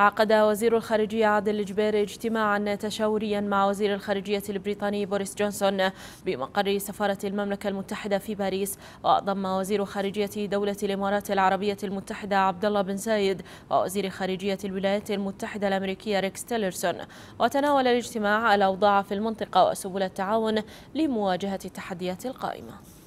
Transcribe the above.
عقد وزير الخارجية عادل الجبير اجتماعا تشاوريا مع وزير الخارجية البريطاني بوريس جونسون بمقر سفارة المملكة المتحدة في باريس وضم وزير خارجية دولة الإمارات العربية المتحدة عبد الله بن زايد ووزير خارجية الولايات المتحدة الأمريكية ريكس تيلرسون وتناول الاجتماع الأوضاع في المنطقة وسبل التعاون لمواجهة التحديات القائمة